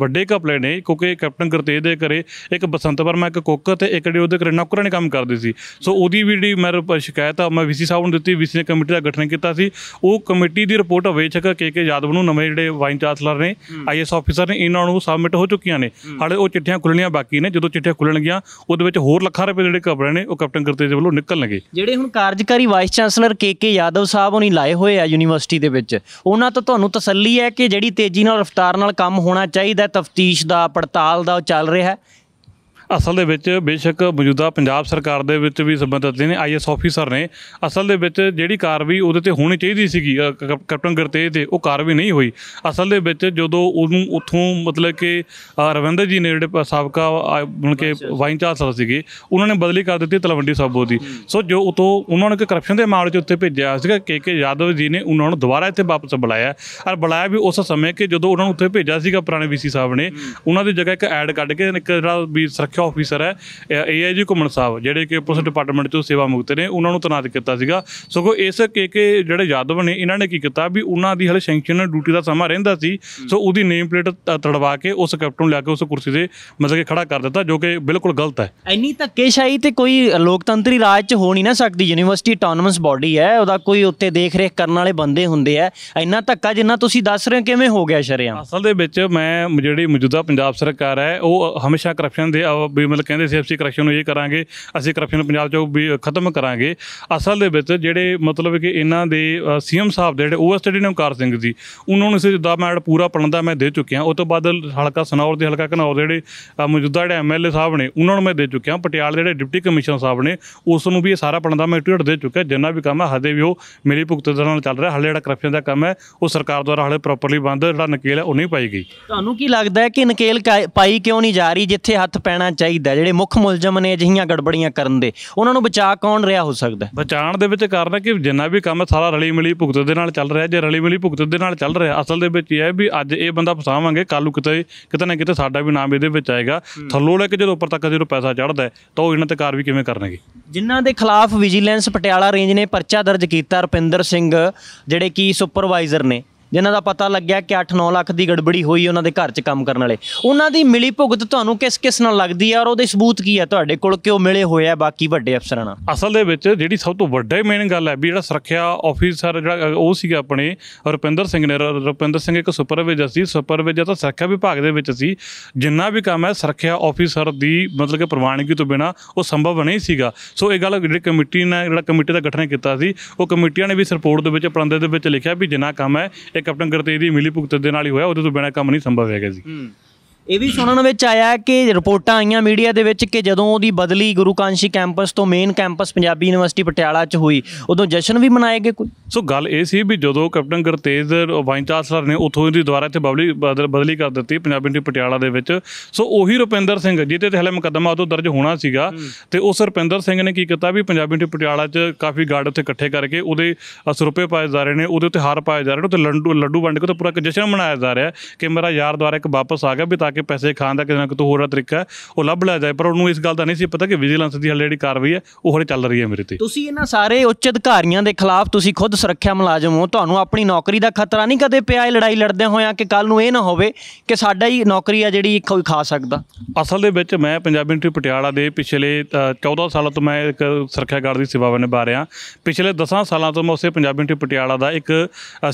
[SPEAKER 2] ਵੱਡੇ ਕਪੜੇ ਨੇ ਕਿਉਂਕਿ ਕੈਪਟਨ ਗੁਰਤੇਜ ਦੇ ਘਰੇ ਇੱਕ ਬਸੰਤ ਵਰਮਾ ਇੱਕ ਕੁੱਕ ਤੇ ਇੱਕ ਜਿਹੜੇ ਉਹਦੇ ਘਰੇ ਨੌਕਰਾਂ ਨੇ ਕੰਮ ਕਰਦੇ ਸੀ ਸੋ ਉਹਦੀ ਵੀ ਜਿਹੜੀ ਮੈਂ ਸ਼ਿਕਾਇਤ ਆ ਮੈਂ ਵੀਸੀ ਸਾਹਿਬ ਨੂੰ ਦਿੱਤੀ ਵੀਸੀ ਨੇ ਕਮੇਟੀ ਦਾ ਗਠਨ ਕੀਤਾ ਸੀ ਉਹ ਕਮੇਟੀ ਦੀ ਰਿਪੋਰਟ ਅਵੇਚਕ ਕੇ ਕੇ ਯਾਦਵ ਨੂੰ ਨਵੇਂ ਜਿਹੜੇ ਵਾਈਨ ਚਾਂਸਲਰ ਨੇ ਆਈਐਸ ਆਫੀਸਰ ਨੇ ਇਹਨਾਂ ਨੂੰ ਸਬਮਿਟ ਹੋ ਚੁੱਕੀਆਂ ਨੇ ਹਾਲੇ ਉਹ ਚਿੱਠੀਆਂ ਖੁੱਲਣੀਆਂ ਬਾਕੀ ਨੇ ਜਦੋਂ ਚਿੱਠੀਆਂ ਖੁੱਲਣਗੀਆਂ ਉਹਦੇ ਵਿੱਚ ਹੋਰ ਲੱਖਾਂ ਰੁਪਏ ਜਿਹੜੇ ਕਪੜੇ ਨੇ ਉਹ ਕੈਪਟਨ ਗੁਰਤੇਜ ਵੱਲੋਂ ਨਿਕਲਣਗੇ
[SPEAKER 1] ਜਿਹੜੇ ਹੁਣ ਕਾਰਜਕਾਰੀ vice chancellor K K Yadav ਸਾਹਿਬ ਉਹਨੀ ਲਾਏ ਹੋਏ ਆ ਯੂਨੀਵਰਸਿਟੀ ਦੇ ਵਿੱਚ ਉਹਨਾਂ ਤੋਂ ਤੁਹਾਨੂੰ ਤਸੱਲੀ ਹੈ ਕਿ ਜਿਹੜੀ ਤੇਜ਼ੀ ਨਾਲ ਰਫ਼ਤਾਰ ਨਾਲ ਕੰਮ ਹੋਣਾ ਚਾਹੀਦਾ ਤਫਤੀਸ਼ ਦਾ ਪੜਤਾਲ ਦਾ ਉਹ ਚੱਲ ਰਿਹਾ ਹੈ
[SPEAKER 2] ਅਸਲ ਦੇ ਵਿੱਚ ਬੇਸ਼ੱਕ ਮੌਜੂਦਾ ਪੰਜਾਬ ਸਰਕਾਰ ਦੇ ਵਿੱਚ ਵੀ ਸੰਬੰਧਤ ਨੇ ਆਈਐਸ ਆਫੀਸਰ ਨੇ ਅਸਲ ਦੇ ਵਿੱਚ ਜਿਹੜੀ ਕਾਰਵਾਈ ਉਹਦੇ ਤੇ ਹੋਣੀ ਚਾਹੀਦੀ ਸੀਗੀ ਕੈਪਟਨ ਗਰਤੇਜ ਤੇ ਉਹ ਕਾਰਵਾਈ ਨਹੀਂ ਹੋਈ ਅਸਲ ਦੇ ਵਿੱਚ ਜਦੋਂ ਉਹਨੂੰ ਉੱਥੋਂ ਮਤਲਬ ਕਿ ਰਵਿੰਦਰ ਜੀ ਨੇ ਜਿਹੜੇ ਸਾਬਕਾ ਅ, ਬਣ ਕੇ ਵਾਈਨ ਸਾਲ ਸੀਗੇ ਉਹਨਾਂ ਨੇ ਬਦਲੀ ਕਰ ਦਿੱਤੀ ਤਲਵੰਡੀ ਸਾਬੋ ਦੀ ਸੋ ਜੋ ਉਤੋਂ ਉਹਨਾਂ ਨੇ ਕਿ ਕਰਪਸ਼ਨ ਦੇ ਮਾਮਲੇ 'ਚ ਉੱਥੇ ਭੇਜਿਆ ਸੀਗਾ ਕੇ ਕੇ ਯਾਦਵ ਜੀ ਨੇ ਉਹਨਾਂ ਨੂੰ ਦੁਬਾਰਾ ਇੱਥੇ ਵਾਪਸ ਬੁਲਾਇਆ ਔਰ ਬੁਲਾਇਆ ਵੀ ਉਸ ਸਮੇਂ ਕਿ ਜਦੋਂ ਉਹਨਾਂ ਨੂੰ ਉੱਥੇ ਭੇਜਿਆ ਸੀਗਾ ਪੁਰਾਣੇ ਵੀਸੀ ਸਾਹਿਬ ਨੇ ਉਹਨਾਂ ਦੀ ਜਗ੍ਹਾ ਇੱਕ ਐਡ ਕੱਢ ਕੇ ਇੱਕ ਜਿਹੜਾ ਵੀ ਸੁਰੱਖਿਆ ਆਫੀਸਰ ਹੈ ਏਆਈਜੀ ਘੁੰਮਣ ਸਾਹਿਬ ਜਿਹੜੇ ਕਿ ਪੁਲਿਸ ਡਿਪਾਰਟਮੈਂਟ ਤੋਂ ਸੇਵਾ ਮੁਕਤ ਨੇ ਉਹਨਾਂ ਨੂੰ ਤਨਾਤ ਕੀਤਾ ਸੀਗਾ ਸੋ ਇਸ ਕੇਕੇ ਜਿਹੜੇ ਯਾਦਵ ਨੇ ਇਹਨਾਂ ਨੇ ਕੀ ਕੀਤਾ ਵੀ ਉਹਨਾਂ ਦੀ ਹਲੇ ਸੈਂਕਸ਼ਨ ਡਿਊਟੀ ਦਾ ਸਮਾਂ ਰਹਿੰਦਾ ਸੀ ਸੋ ਉਹਦੀ ਨੇਮ ਪਲੇਟ ਤੜਵਾ ਕੇ ਉਸ ਕੈਪਟਨ ਨੂੰ ਲਿਆ ਕੇ ਉਸ ਕੁਰਸੀ ਤੇ ਮਤਲਬ ਕਿ ਖੜਾ ਕਰ ਦਿੱਤਾ ਜੋ ਕਿ ਬਿਲਕੁਲ ਗਲਤ ਹੈ
[SPEAKER 1] ਇੰਨੀ ਧੱਕੇਸ਼ਾਹੀ ਤੇ ਕੋਈ ਲੋਕਤੰਤਰੀ ਰਾਜ 'ਚ ਹੋ ਨਹੀਂ ਨਾ ਸਕਦੀ ਯੂਨੀਵਰਸਿਟੀ ਆਟੋਨੋਮਸ ਬਾਡੀ ਹੈ ਉਹਦਾ ਕੋਈ ਉੱਤੇ ਦੇਖ ਰੇਖ ਕਰਨ ਵਾਲੇ ਬੰਦੇ ਹੁੰਦੇ ਆ ਇੰਨਾ ਧੱਕਾ ਜਿੰਨਾ ਤੁਸੀਂ ਦੱਸ ਰਹੇ ਹੋ ਕਿਵੇਂ ਹੋ ਗਿਆ ਸ਼ਰਿਆਮ
[SPEAKER 2] ਅਸਲ ਦੇ ਵਿੱਚ ਮੈਂ ਜਿਹੜੀ ਮੌਜੂਦਾ ਪੰਜਾਬ ਸਰਕਾਰ ਹੈ ਉਹ ਹਮੇਸ਼ਾ ਕਰਪਸ਼ਨ ਦੇ ਵੀ ਮਤਲਬ ਕਹਿੰਦੇ ਸੀ ਅਸੀਂ ਕਰਪਸ਼ਨ ਨੂੰ ਇਹ ਕਰਾਂਗੇ ਅਸੀਂ ਕਰਪਸ਼ਨ ਪੰਜਾਬ ਚੋਂ ਵੀ ਖਤਮ ਕਰਾਂਗੇ ਅਸਲ ਦੇ ਵਿੱਚ ਜਿਹੜੇ ਮਤਲਬ ਕਿ ਇਹਨਾਂ ਦੇ ਸੀਐਮ ਸਾਹਿਬ ਦੇ ਜਿਹੜੇ ਉਹ ਨੇ ਓਮਕਾਰ ਸਿੰਘ ਜੀ ਉਹਨਾਂ ਨੂੰ ਸਿੱਧਾ ਮੈਂ ਪੂਰਾ ਦਾ ਮੈਂ ਦੇ ਚੁੱਕਿਆ ਉਹ ਤੋਂ ਬਾਅਦ ਹਲਕਾ ਸਨੌਰ ਦੇ ਹਲਕਾ ਘਨੌਰ ਜਿਹੜੇ ਮੌਜੂਦਾ ਜਿਹੜੇ ਐਮਐਲਏ ਸਾਹਿਬ ਨੇ ਉਹਨਾਂ ਨੂੰ ਮੈਂ ਦੇ ਚੁੱਕਿਆ ਪਟਿਆਲੇ ਜਿਹੜੇ ਡਿਪਟੀ ਕਮਿਸ਼ਨਰ ਸਾਹਿਬ ਨੇ ਉਸ ਨੂੰ ਵੀ ਇਹ ਸਾਰਾ ਦਾ ਮੈਂ ਟਵੀਟ ਦੇ ਚੁੱਕਿਆ ਜਿੰਨਾ ਵੀ ਕੰਮ ਹੈ ਹਦੇ ਵੀ ਉਹ ਮੇਰੀ ਭੁਗਤ ਦੇ ਨਾਲ ਚੱਲ ਰਿਹਾ ਹਲੇ ਜਿਹੜਾ ਕਰਪਸ਼ਨ ਦਾ ਕੰਮ ਹੈ ਉਹ ਸਰਕਾਰ ਦੁਆਰਾ ਹਲੇ ਪ੍ਰੋਪਰਲੀ ਬੰਦ ਜਿਹੜਾ ਨਕੇਲ ਹੈ ਉਹ ਨਹੀਂ ਪਾਈ ਗਈ
[SPEAKER 1] ਤੁਹਾਨੂੰ ਕੀ ਲੱਗਦਾ ਹੈ ਕਿ ਨਕੇਲ ਪਾਈ ਕਿਉਂ ਨਹੀਂ ਜਾ ਰਹੀ ਜਿੱਥੇ ਹੱਥ ਪੈਣਾ ਚਾਹੀਦਾ ਜਿਹੜੇ ਮੁੱਖ ਮੁਲਜ਼ਮ ਨੇ ਅਜਿਹੀਆਂ
[SPEAKER 2] ਗੜਬੜੀਆਂ ਕਰਨ ਦੇ ਉਹਨਾਂ ਨੂੰ ਬਚਾ ਕੌਣ ਰਿਹਾ ਹੋ ਸਕਦਾ ਬਚਾਉਣ ਦੇ ਵਿੱਚ ਕਾਰਨ ਹੈ ਕਿ ਜਿੰਨਾ ਵੀ ਕੰਮ ਸਾਰਾ ਰਲੀ ਮਿਲੀ ਭੁਗਤ ਦੇ ਨਾਲ ਚੱਲ ਰਿਹਾ ਜੇ ਰਲੀ ਮਿਲੀ ਭੁਗਤ ਦੇ ਨਾਲ ਚੱਲ ਰਿਹਾ ਅਸਲ ਦੇ ਵਿੱਚ ਇਹ ਹੈ ਵੀ ਅੱਜ ਇਹ ਬੰਦਾ ਫਸਾਵਾਂਗੇ ਕੱਲ ਨੂੰ ਕਿਤੇ ਕਿਤੇ ਨਾ ਕਿਤੇ ਸਾਡਾ ਵੀ ਨਾਮ ਇਹਦੇ ਵਿੱਚ ਆਏਗਾ ਥੱਲੋਂ ਲੈ ਕੇ ਜਦੋਂ ਉੱਪਰ ਤੱਕ ਜਦੋਂ ਪੈਸਾ ਚੜਦਾ ਤਾਂ ਉਹ ਇਹਨਾਂ ਤੇ ਕਾਰਵਾਈ ਕਿਵੇਂ ਕਰਨਗੇ
[SPEAKER 1] ਜਿਨ੍ਹਾਂ ਦੇ ਖਿਲਾਫ ਵਿਜੀਲੈਂਸ ਪਟਿਆਲਾ ਰੇਂਜ ਨੇ ਪਰਚਾ ਦਰਜ ਕੀਤਾ ਰਪਿੰਦਰ ਸਿੰਘ ਜਿਹੜੇ ਕੀ ਸੁਪਰਵਾਈਜ਼ਰ ਨੇ ਜਿਨ੍ਹਾਂ ਦਾ ਪਤਾ ਲੱਗਿਆ ਕਿ 8-9 ਲੱਖ ਦੀ ਗੜਬੜੀ ਹੋਈ ਉਹਨਾਂ ਦੇ ਘਰ 'ਚ ਕੰਮ ਕਰਨ ਵਾਲੇ ਉਹਨਾਂ ਦੀ ਮਿਲੀ ਭੁਗਤ ਤੁਹਾਨੂੰ ਕਿਸ ਕਿਸ ਨਾਲ ਲੱਗਦੀ ਆ ਔਰ ਉਹਦੇ ਸਬੂਤ ਕੀ ਆ ਤੁਹਾਡੇ ਕੋਲ ਕਿ ਉਹ ਮਿਲੇ ਹੋਏ ਆ ਬਾਕੀ ਵੱਡੇ ਅਫਸਰਾਂ ਨਾਲ
[SPEAKER 2] ਅਸਲ ਦੇ ਵਿੱਚ ਜਿਹੜੀ ਸਭ ਤੋਂ ਵੱਡਾ ਮੇਨ ਗੱਲ ਹੈ ਵੀ ਜਿਹੜਾ ਸੁਰੱਖਿਆ ਅਫੀਸਰ ਜਿਹੜਾ ਉਹ ਸੀਗਾ ਆਪਣੇ ਰੁਪਿੰਦਰ ਸਿੰਘ ਨੇ ਰੁਪਿੰਦਰ ਸਿੰਘ ਇੱਕ ਸੁਪਰਵਾਈਜ਼ਰ ਸੀ ਸੁਪਰਵਾਈਜ਼ਰ ਤਾਂ ਸੁਰੱਖਿਆ ਵਿਭਾਗ ਦੇ ਵਿੱਚ ਸੀ ਜਿੰਨਾ ਵੀ ਕੰਮ ਹੈ ਸੁਰੱਖਿਆ ਅਫੀਸਰ ਦੀ ਮਤਲਬ ਕਿ ਪ੍ਰਵਾਨਗੀ ਤੋਂ ਬਿਨਾ ਉਹ ਸੰਭਵ ਨਹੀਂ ਸੀਗਾ ਸੋ ਇਹ ਗੱਲ ਜਿਹੜੀ ਕਮੇਟੀ ਨੇ ਜਿਹੜਾ ਕਮੇਟੀ ਦਾ ਗਠਨ ਕੀਤਾ ਸੀ ਉਹ ਕਮੇਟੀਆਂ ਨੇ ਵੀ ਇਸ ਦੇ ਵਿੱਚ ਪਰੰਦੇ ਦੇ ਵਿੱਚ ਲਿਖਿਆ ਵੀ ਜਿੰਨਾ ਕੰਮ ਹੈ ਇੱਕ ਕੈਪਟਨ ਗਰਤੇਜ ਦੀ ਮਿਲੀ ਭੁਗਤ ਦੇ ਨਾਲ ਹੀ ਹੋਇਆ ਉਹਦੇ ਤੋਂ ਬਿਨਾ ਕੰਮ ਨਹੀਂ ਸੰਭਵ ਹੈਗਾ ਜੀ
[SPEAKER 1] ਇਹ ਵੀ ਸੁਣਨ ਵਿੱਚ ਆਇਆ ਕਿ ਰਿਪੋਰਟਾਂ ਆਈਆਂ ਮੀਡੀਆ ਦੇ ਵਿੱਚ ਕਿ ਜਦੋਂ ਉਹਦੀ ਬਦਲੀ ਗੁਰੂ ਕਾਂਸ਼ੀ ਕੈਂਪਸ ਤੋਂ main campus Punjabi university Patiala 'ਚ ਹੋਈ ਉਦੋਂ ਜਸ਼ਨ ਵੀ ਮਨਾਏ ਗਏ ਕੋਈ
[SPEAKER 2] ਸੋ ਗੱਲ ਇਹ ਸੀ ਵੀ ਜਦੋਂ ਕੈਪਟਨ ਗੁਰਤੇਜ ਵਾਈਸ ਚਾਂਸਲਰ ਨੇ ਉਥੋਂ ਦੀ ਦੁਆਰਾ ਇੱਥੇ ਬਦਲੀ ਬਦਲੀ ਕਰ ਦਿੱਤੀ ਪੰਜਾਬੀ ਯੂਨੀਵਰਸਿਟੀ ਪਟਿਆਲਾ ਦੇ ਵਿੱਚ ਸੋ ਉਹੀ ਰੁਪਿੰਦਰ ਸਿੰਘ ਜਿਹਦੇ ਤੇ ਹਲੇ ਮੁਕੱਦਮਾ ਉਦੋਂ ਦਰਜ ਹੋਣਾ ਸੀਗਾ ਤੇ ਉਸ ਰੁਪਿੰਦਰ ਸਿੰਘ ਨੇ ਕੀ ਕੀਤਾ ਵੀ ਪੰਜਾਬੀ ਯੂਨੀਵਰਸਿਟੀ ਪਟਿਆਲਾ 'ਚ ਕਾਫੀ ਗਾਰਡ ਉੱਥੇ ਇਕੱਠੇ ਕਰਕੇ ਉਹਦੇ ਸਰੂਪੇ ਪਾਏ ਜਾ ਰਹੇ ਨੇ ਉਹਦੇ ਉੱਤੇ ਹਾਰ ਪਾਏ ਜਾ ਰਹੇ ਨੇ ਤੇ ਲੰਡੂ ਲੱਡੂ ਵੰਡ ਕੇ ਤਾਂ ਪੂਰਾ ਜਸ਼ਨ ਮਨਾਇਆ ਜਾ ਰਿਹਾ ਕਿ ਮੇਰਾ ਯਾਰ ਦੁਆਰਾ ਇੱਕ ਵਾਪਸ ਆ ਗਿਆ ਵੀ ਤਾਂ ਕੇ ਪੈਸੇ ਖਾਣ ਦਾ ਕਿਸੇ ਨਾ ਕਿਤੇ ਹੋਰ ਤਰੀਕਾ ਉਹ ਲੱਭ ਲਿਆ ਜਾਏ ਪਰ ਉਹਨੂੰ ਇਸ ਗੱਲ ਦਾ ਨਹੀਂ ਸੀ ਪਤਾ ਕਿ ਵਿਜੀਲੈਂਸ ਦੀ ਹਲੇ ਜਿਹੜੀ ਕਾਰਵਾਈ ਹੈ ਉਹ ਹਲੇ ਚੱਲ ਰਹੀ ਹੈ ਮੇਰੇ ਤੇ
[SPEAKER 1] ਤੁਸੀਂ ਇਹਨਾਂ ਸਾਰੇ ਉੱਚ ਅਧਿਕਾਰੀਆਂ ਦੇ ਖਿਲਾਫ ਤੁਸੀਂ ਖੁਦ ਸੁਰੱਖਿਆ ਮੁਲਾਜ਼ਮ ਹੋ ਤੁਹਾਨੂੰ ਆਪਣੀ ਨੌਕਰੀ ਦਾ ਖਤਰਾ ਨਹੀਂ ਕਦੇ ਪਿਆ ਇਹ ਲੜਾਈ ਲੜਦੇ ਹੋਇਆਂ ਕਿ ਕੱਲ ਨੂੰ ਇਹ ਨਾ ਹੋਵੇ ਕਿ ਸਾਡਾ ਹੀ ਨੌਕਰੀ ਆ ਜਿਹੜੀ ਕੋਈ ਖਾ ਸਕਦਾ
[SPEAKER 2] ਅਸਲ ਦੇ ਵਿੱਚ ਮੈਂ ਪੰਜਾਬੀ ਯੂਨੀਵਰਸਿਟੀ ਪਟਿਆਲਾ ਦੇ ਪਿਛਲੇ 14 ਸਾਲਾਂ ਤੋਂ ਮੈਂ ਇੱਕ ਸੁਰੱਖਿਆ ਗਾਰਡ ਦੀ ਸੇਵਾ ਨਿਭਾ ਰਿਹਾ ਪਿਛਲੇ 10 ਸਾਲਾਂ ਤੋਂ ਮੈਂ ਉਸੇ ਪੰਜਾਬੀ ਯੂਨੀਵਰਸਿਟੀ ਪਟਿਆਲਾ ਦਾ ਇੱਕ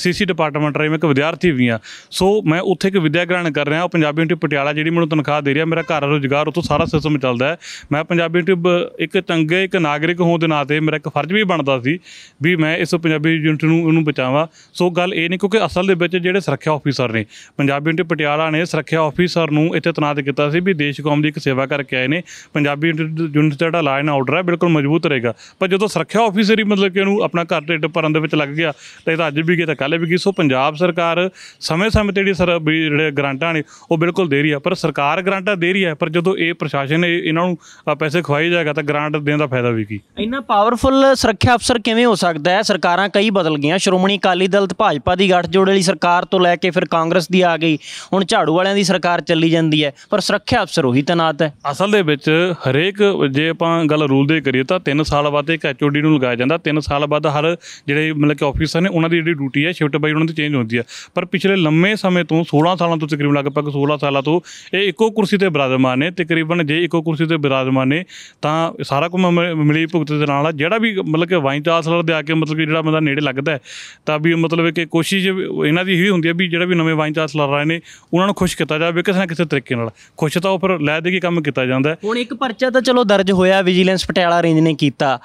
[SPEAKER 2] ਸੀਸੀ ਡਿਪਾਰਟਮੈਂਟ ਰਹੀ ਮੈਂ ਇੱਕ ਵਿਦਿਆਰਥੀ ਵੀ ਆ ਸੋ ਮੈਂ ਉੱਥੇ ਇੱਕ ਵਿਦਿਆ ਗ੍ਰਹਿਣ ਕਰ ਰਿਹਾ ਉਹ ਪੰਜਾਬੀ ਯੂਨੀਵਰਸਿਟੀ ਪਟਿਆਲਾ ਜਿਹੜੀ ਮੈਨੂੰ ਤਨਖਾਹ ਦੇ ਰਿਹਾ ਮੇਰਾ ਘਰ ਰੋਜ਼ਗਾਰ ਉਤੋਂ ਸਾਰਾ ਸਿਸਟਮ ਚੱਲਦਾ ਹੈ ਮੈਂ ਪੰਜਾਬੀ ਟਿਊਬ ਇੱਕ ਚੰਗੇ ਇੱਕ ਨਾਗਰਿਕ ਹੋਣ ਦੇ ਨਾਤੇ ਮੇਰਾ ਇੱਕ ਫਰਜ਼ ਵੀ ਬਣਦਾ ਸੀ ਵੀ ਮੈਂ ਇਸ ਪੰਜਾਬੀ ਯੂਨਿਟ ਨੂੰ ਉਹਨੂੰ ਬਚਾਵਾਂ ਸੋ ਗੱਲ ਇਹ ਨਹੀਂ ਕਿਉਂਕਿ ਅਸਲ ਦੇ ਵਿੱਚ ਜਿਹੜੇ ਸੁਰੱਖਿਆ ਆਫੀਸਰ ਨੇ ਪੰਜਾਬੀ ਯੂਨਿਟ ਪਟਿਆਲਾ ਨੇ ਸੁਰੱਖਿਆ ਆਫੀਸਰ ਨੂੰ ਇੱਥੇ ਤਨਾਤ ਕੀਤਾ ਸੀ ਵੀ ਦੇਸ਼ ਕੌਮ ਦੀ ਇੱਕ ਸੇਵਾ ਕਰਕੇ ਆਏ ਨੇ ਪੰਜਾਬੀ ਯੂਨਿਟ ਜਿਹੜਾ ਲਾਈਨ ਆਰਡਰ ਹੈ ਬਿਲਕੁਲ ਮਜ਼ਬੂਤ ਰਹੇਗਾ ਪਰ ਜਦੋਂ ਸੁਰੱਖਿਆ ਆਫੀਸਰ ਹੀ ਮਤਲਬ ਕਿ ਉਹਨੂੰ ਆਪਣਾ ਘਰ ਢਿੱਡ ਭਰਨ ਦੇ ਵਿੱਚ ਲੱਗ ਗਿਆ ਤਾਂ ਇਹ ਤਾਂ ਅੱਜ ਵੀ ਗਿਆ ਤਾਂ ਕੱਲ ਵੀ ਗਈ ਸੋ ਪੰਜਾਬ ਸਰਕਾਰ ਸਮੇਂ-ਸਮੇਂ ਤੇ ਜਿਹੜੀ ਸਰ ਜਿਹੜੇ ਗਰੰਟਾਂ ਨੇ ਉਹ ਬਿਲਕੁਲ ਦੇ ਦੇ ਰਹੀ ਆ ਪਰ ਸਰਕਾਰ ਗ੍ਰਾਂਟਾਂ ਦੇ ਰਹੀ ਆ ਪਰ ਜਦੋਂ ਇਹ ਪ੍ਰਸ਼ਾਸਨ ਇਹਨਾਂ ਨੂੰ ਪੈਸੇ ਖਵਾਈ ਜਾਏਗਾ ਤਾਂ ਗ੍ਰਾਂਟ ਦੇਣ ਦਾ ਫਾਇਦਾ ਵੀ ਕੀ
[SPEAKER 1] ਇੰਨਾ ਪਾਵਰਫੁਲ ਸੁਰੱਖਿਆ ਅਫਸਰ ਕਿਵੇਂ ਹੋ ਸਕਦਾ ਹੈ ਸਰਕਾਰਾਂ ਕਈ ਬਦਲ ਗਈਆਂ ਸ਼੍ਰੋਮਣੀ ਅਕਾਲੀ ਦਲ ਤੇ ਭਾਜਪਾ ਦੀ ਗੱਠਜੋੜ ਵਾਲੀ ਸਰਕਾਰ ਤੋਂ ਲੈ ਕੇ ਫਿਰ ਕਾਂਗਰਸ ਦੀ ਆ ਗਈ ਹੁਣ ਝਾੜੂ ਵਾਲਿਆਂ ਦੀ ਸਰਕਾਰ ਚੱਲੀ ਜਾਂਦੀ ਹੈ ਪਰ ਸੁਰੱਖਿਆ ਅਫਸਰ ਉਹੀ ਤਨਾਤ ਹੈ
[SPEAKER 2] ਅਸਲ ਦੇ ਵਿੱਚ ਹਰੇਕ ਜੇ ਆਪਾਂ ਗੱਲ ਰੂਲ ਦੇ ਕਰੀਏ ਤਾਂ 3 ਸਾਲ ਬਾਅਦ ਇੱਕ ਐਚਓਡੀ ਨੂੰ ਲਗਾਇਆ ਜਾਂਦਾ 3 ਸਾਲ ਬਾਅਦ ਹਰ ਜਿਹੜੇ ਮਤਲਬ ਕਿ ਆਫੀਸਰ ਨੇ ਉਹਨਾਂ ਦੀ ਜਿਹੜੀ ਡਿਊਟੀ ਹੈ ਸ਼ਿਫਟ ਬਾਈ ਉਹਨਾਂ ਦੀ ਚੇਂਜ ਹੁੰਦੀ ਹੈ ਪਰ ਪਿਛਲੇ ਲੰਮੇ ਸਮੇਂ ਤੋਂ 16 ਸਾਲਾਂ ਤੋਂ ਤਕਰੀਬਨ ਲਗਭਗ 16 ਸਾਲਾਂ ਤੋਂ ਇਹ ਇੱਕੋ ਕੁਰਸੀ ਤੇ ਬਰਾਜਮਾਨ ਨੇ ਤਕਰੀਬਨ ਜੇ ਇੱਕੋ ਕੁਰਸੀ ਤੇ ਬਰਾਜਮਾਨ ਨੇ ਤਾਂ ਸਾਰਾ ਕੁਝ ਮਿਲੀ ਭੁਗਤ ਦੇ ਨਾਲ ਜਿਹੜਾ ਵੀ ਮਤਲਬ ਕਿ ਵਾਈਨ ਚਾਂਸਲਰ ਦੇ ਆ ਕੇ ਮਤਲਬ ਕਿ ਜਿਹੜਾ ਬੰਦਾ ਨੇੜੇ ਲੱਗਦਾ ਤਾਂ ਵੀ ਮਤਲਬ ਕਿ ਕੋਸ਼ਿਸ਼ ਇਹਨਾਂ ਦੀ ਹੀ ਹੁੰਦੀ ਹੈ ਵੀ ਜਿਹੜਾ ਵੀ ਨਵੇਂ ਵਾਈਨ ਚਾਂਸਲਰ ਆਏ ਨੇ ਉਹਨਾਂ ਨੂੰ ਖੁਸ਼ ਕੀਤਾ ਜਾਵੇ ਕਿਸੇ ਨਾ ਕਿਸੇ ਤਰੀਕੇ ਨਾਲ ਖੁਸ਼ ਤਾਂ ਉਹ ਫਿਰ ਲੈ ਦੇ ਕੇ ਕੰਮ ਕੀਤਾ ਜਾਂਦਾ
[SPEAKER 1] ਹੁਣ ਇੱਕ ਪਰਚਾ ਤਾਂ ਚਲੋ ਦਰਜ ਹੋਇਆ ਵਿਜੀਲੈਂਸ ਪਟਿਆਲਾ ਰੇਂਜ ਨੇ ਕੀਤਾ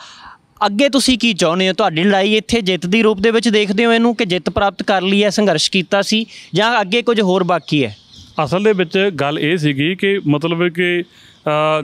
[SPEAKER 1] ਅੱਗੇ ਤੁਸੀਂ ਕੀ ਚਾਹੁੰਦੇ ਹੋ ਤੁਹਾਡੀ ਲੜਾਈ ਇੱਥੇ ਜਿੱਤ ਦੀ ਰੂਪ ਦੇ
[SPEAKER 2] ਵਿੱਚ ਦੇਖਦੇ ਹੋ ਇਹਨੂੰ ਕਿ ਜਿੱਤ ਪ੍ਰਾਪਤ ਕਰ ਲਈ ਹੈ ਸੰਘਰਸ਼ ਕੀਤਾ ਸੀ ਜਾਂ ਅੱਗੇ ਕੁਝ ਹੋਰ ਬਾਕੀ ਹੈ ਅਸਲ ਦੇ ਵਿੱਚ ਗੱਲ ਇਹ ਸੀਗੀ ਕਿ ਮਤਲਬ ਕਿ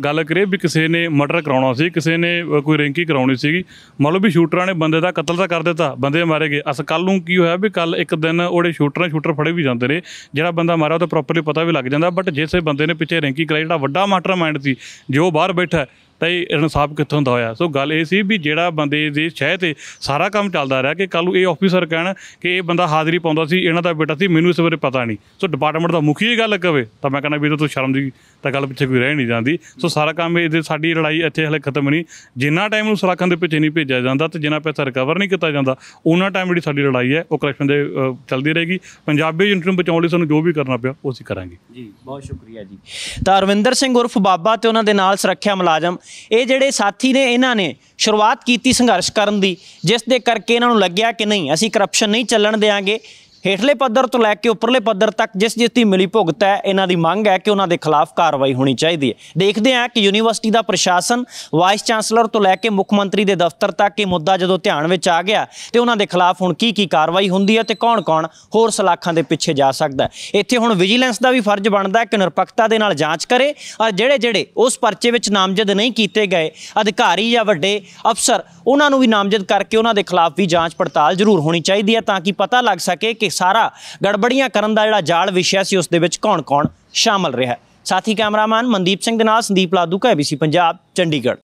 [SPEAKER 2] ਗੱਲ ਕਰੇ ਵੀ ਕਿਸੇ ਨੇ ਮਰਡਰ ਕਰਾਉਣਾ ਸੀ ਕਿਸੇ ਨੇ ਕੋਈ ਰੈਂਕੀ ਕਰਾਉਣੀ ਸੀਗੀ ਮਤਲਬ ਵੀ ਸ਼ੂਟਰਾਂ ਨੇ ਬੰਦੇ ਦਾ ਕਤਲ ਤਾਂ ਕਰ ਦਿੱਤਾ ਬੰਦੇ ਮਾਰੇ ਗਏ ਅਸ ਕੱਲ ਨੂੰ ਕੀ ਹੋਇਆ ਵੀ ਕੱਲ ਇੱਕ ਦਿਨ ਉਹੜੇ ਸ਼ੂਟਰਾਂ ਸ਼ੂਟਰ ਫੜੇ ਵੀ ਜਾਂਦੇ ਨੇ ਜਿਹੜਾ ਬੰਦਾ ਮਾਰਿਆ ਉਹ ਤਾਂ ਪ੍ਰੋਪਰਲੀ ਪਤਾ ਵੀ ਲੱਗ ਜਾਂਦਾ ਬਟ ਜਿਸੇ ਬੰਦੇ ਨੇ ਪਿੱਛੇ ਰੈਂਕੀ ਕਰਾਈ ਜਿਹੜਾ ਵੱਡਾ ਮਾਸਟਰ ਮਾਈਂਡ ਸੀ ਜੋ ਬਾਹਰ ਬੈਠਾ ਤਾਂ ਇਹ ਇਨਸਾਫ ਕਿੱਥੋਂ ਦਾ ਹੋਇਆ ਸੋ ਗੱਲ ਇਹ ਸੀ ਵੀ ਜਿਹੜਾ ਬੰਦੇ ਦੇ ਸ਼ਹਿ ਤੇ ਸਾਰਾ ਕੰਮ ਚੱਲਦਾ ਰਿਹਾ ਕਿ ਕੱਲ ਨੂੰ ਇਹ ਆਫੀਸਰ ਕਹਿਣ ਕਿ ਇਹ ਬੰਦਾ ਹਾਜ਼ਰੀ ਪਾਉਂਦਾ ਸੀ ਇਹਨਾਂ ਦਾ ਬੇਟਾ ਸੀ ਮੈਨੂੰ ਇਸ ਬਾਰੇ ਪਤਾ ਨਹੀਂ ਸੋ ਡਿਪਾਰਟਮੈਂਟ ਦਾ ਮੁਖੀ ਇਹ ਗੱਲ ਕਵੇ ਤਾਂ ਮੈਂ ਕਹਿੰਦਾ ਵੀ ਤੂੰ ਸ਼ਰਮ ਦੀ ਤਾਂ ਗੱਲ ਪਿੱਛੇ ਕੋਈ ਰਹਿ ਨਹੀਂ ਜਾਂਦੀ ਸੋ ਸਾਰਾ ਕੰਮ ਇਹਦੇ ਸਾਡੀ ਲੜਾਈ ਇੱਥੇ ਹਲੇ ਖਤਮ ਨਹੀਂ ਜਿੰਨਾ ਟਾਈਮ ਨੂੰ ਸਲਾਖਾਂ ਦੇ ਪਿੱਛੇ ਨਹੀਂ ਭੇਜਿਆ ਜਾਂਦਾ ਤੇ ਜਿੰਨਾ ਪੈਸਾ ਰਿਕਵਰ ਨਹੀਂ ਕੀਤਾ ਜਾਂਦਾ ਉਹਨਾਂ ਟਾਈਮ ਜਿਹੜੀ ਸਾਡੀ ਲੜਾਈ ਹੈ ਉਹ ਕਰਪਸ਼ਨ ਦੇ ਚੱਲਦੀ ਰਹੇਗੀ ਪੰਜਾਬੀ ਯੂਨਿਟ ਨੂੰ ਬਚਾਉਣ ਲਈ ਸਾਨੂੰ ਜੋ ਵੀ ਕਰਨਾ ਪਿਆ ਉਹ ਅਸੀਂ ਕਰਾਂਗੇ
[SPEAKER 1] ਜੀ ਬਹੁਤ ਸ਼ੁਕਰੀਆ ਜੀ
[SPEAKER 2] ਤਾਂ ਅਰਵਿੰਦਰ ਸਿੰਘ ਉਰਫ ਬਾਬਾ ਤੇ ਉਹਨਾਂ ਦੇ ਨਾਲ ਸੁਰੱਖਿਆ ਮੁਲਾਜ਼ਮ ਇਹ
[SPEAKER 1] ਜਿਹੜੇ ਸਾਥੀ ਨੇ ਇਹਨਾਂ ਨੇ ਸ਼ੁਰੂਆਤ ਕੀਤੀ ਸੰਘਰਸ਼ ਕਰਨ ਦੀ ਜਿਸ ਦੇ ਕਰਕੇ ਇਹਨਾਂ ਨੂੰ ਲੱਗਿਆ ਕਿ ਨਹੀਂ ਅਸੀਂ ਕਰਪਸ਼ਨ ਨਹੀਂ ਚੱਲਣ ਦੇਾਂਗੇ ਹੇਠਲੇ ਪੱਧਰ ਤੋਂ ਲੈ ਕੇ ਉੱਪਰਲੇ ਪੱਧਰ ਤੱਕ ਜਿਸ ਜਿਸ ਦੀ ਮਿਲੀ ਭੁਗਤ ਹੈ ਇਹਨਾਂ ਦੀ ਮੰਗ ਹੈ ਕਿ ਉਹਨਾਂ ਦੇ ਖਿਲਾਫ ਕਾਰਵਾਈ ਹੋਣੀ ਚਾਹੀਦੀ ਹੈ ਦੇਖਦੇ ਹਾਂ ਕਿ ਯੂਨੀਵਰਸਿਟੀ ਦਾ ਪ੍ਰਸ਼ਾਸਨ ਵਾਈਸ ਚਾਂਸਲਰ ਤੋਂ ਲੈ ਕੇ ਮੁੱਖ ਮੰਤਰੀ ਦੇ ਦਫ਼ਤਰ ਤੱਕ ਇਹ ਮੁੱਦਾ ਜਦੋਂ ਧਿਆਨ ਵਿੱਚ ਆ ਗਿਆ ਤੇ ਉਹਨਾਂ ਦੇ ਖਿਲਾਫ ਹੁਣ ਕੀ ਕੀ ਕਾਰਵਾਈ ਹੁੰਦੀ ਹੈ ਤੇ ਕੌਣ-ਕੌਣ ਹੋਰ ਸਲਾਖਾਂ ਦੇ ਪਿੱਛੇ ਜਾ ਸਕਦਾ ਇੱਥੇ ਹੁਣ ਵਿਜੀਲੈਂਸ ਦਾ ਵੀ ਫਰਜ਼ ਬਣਦਾ ਹੈ ਕਿ ਨਿਰਪੱਖਤਾ ਦੇ ਨਾਲ ਜਾਂਚ ਕਰੇ ਔਰ ਜਿਹੜੇ-ਜਿਹੜੇ ਉਸ ਪਰਚੇ ਵਿੱਚ ਨਾਮਜ਼ਦ ਨਹੀਂ ਕੀਤੇ ਗਏ ਅਧਿਕਾਰੀ ਜਾਂ ਵੱਡੇ ਅਫਸਰ ਉਹਨਾਂ ਨੂੰ ਵੀ ਨਾਮਜ਼ਦ ਕਰਕੇ ਉਹਨਾਂ ਦੇ ਖਿਲਾਫ ਵੀ ਜਾਂਚ ਪੜਤਾਲ ਜ਼ਰੂਰ ਹੋਣੀ ਚਾਹੀਦੀ ਹੈ ਤਾਂ ਕਿ ਪਤਾ ਲੱਗ ਸਕੇ ਕਿ ਸਾਰਾ ਗੜਬੜੀਆਂ ਕਰਨ ਦਾ ਜਿਹੜਾ ਜਾਲ ਵਿਸ਼ਿਆ ਸੀ ਉਸ ਦੇ ਵਿੱਚ ਕੌਣ-ਕੌਣ ਸ਼ਾਮਲ ਰਿਹਾ ਸਾਥੀ ਕੈਮਰਾਮੈਨ ਮਨਦੀਪ ਸਿੰਘ ਦੇ ਨਾਲ ਸੰਦੀਪ ਲਾਦੂ ਕਾ ABC ਪੰਜਾਬ ਚੰਡੀਗੜ੍ਹ